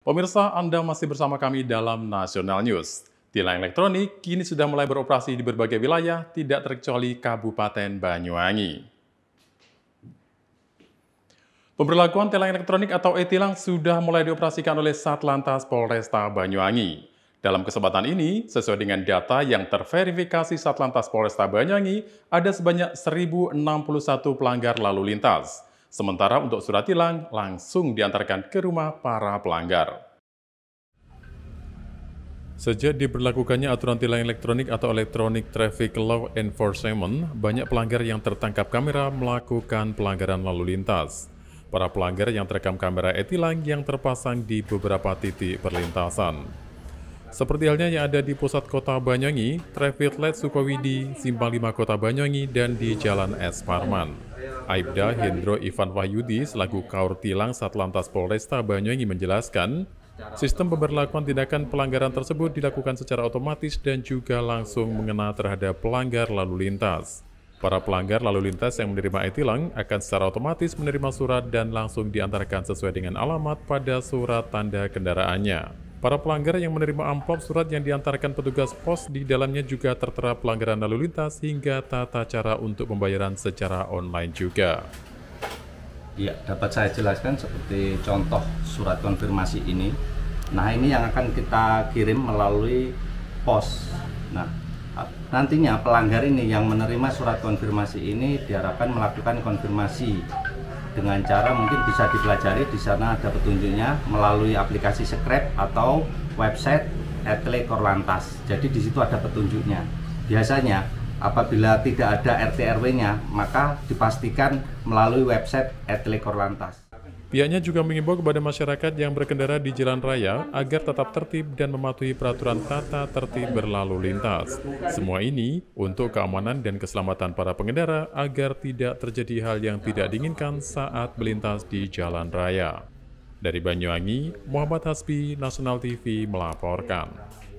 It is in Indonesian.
Pemirsa, Anda masih bersama kami dalam National News. Tilang elektronik kini sudah mulai beroperasi di berbagai wilayah, tidak terkecuali Kabupaten Banyuwangi. Pemberlakuan tilang elektronik atau e-tilang sudah mulai dioperasikan oleh Satlantas Polresta Banyuwangi. Dalam kesempatan ini, sesuai dengan data yang terverifikasi Satlantas Polresta Banyuwangi, ada sebanyak 1.061 pelanggar lalu lintas Sementara untuk surat tilang langsung diantarkan ke rumah para pelanggar. Sejak diberlakukannya aturan tilang elektronik atau Electronic Traffic Law Enforcement, banyak pelanggar yang tertangkap kamera melakukan pelanggaran lalu lintas. Para pelanggar yang terekam kamera etilang yang terpasang di beberapa titik perlintasan. Seperti halnya yang ada di pusat kota Banyuwangi, Traffic Light Sukowidi, Simpang 5 Kota Banyuwangi, dan di Jalan S Parman. Aibda Hendro Ivan Wahyudi selaku Kaur Tilang Satlantas Polresta Banyuwangi menjelaskan, sistem pemberlakuan tindakan pelanggaran tersebut dilakukan secara otomatis dan juga langsung mengena terhadap pelanggar lalu lintas. Para pelanggar lalu lintas yang menerima e-tilang akan secara otomatis menerima surat dan langsung diantarkan sesuai dengan alamat pada surat tanda kendaraannya. Para pelanggar yang menerima amplop surat yang diantarkan petugas pos di dalamnya juga tertera pelanggaran lalu lintas hingga tata cara untuk pembayaran secara online juga. Ya, dapat saya jelaskan seperti contoh surat konfirmasi ini. Nah, ini yang akan kita kirim melalui pos. Nah, nantinya pelanggar ini yang menerima surat konfirmasi ini diharapkan melakukan konfirmasi dengan cara mungkin bisa dipelajari di sana ada petunjuknya melalui aplikasi Scrap atau website Etle Korlantas. Jadi di situ ada petunjuknya. Biasanya apabila tidak ada RT RW-nya, maka dipastikan melalui website Etle Korlantas. Pihaknya juga mengimbau kepada masyarakat yang berkendara di jalan raya agar tetap tertib dan mematuhi peraturan tata tertib berlalu lintas. Semua ini untuk keamanan dan keselamatan para pengendara agar tidak terjadi hal yang tidak diinginkan saat melintas di jalan raya. Dari Banyuwangi, Muhammad Hasbi, Nasional TV melaporkan.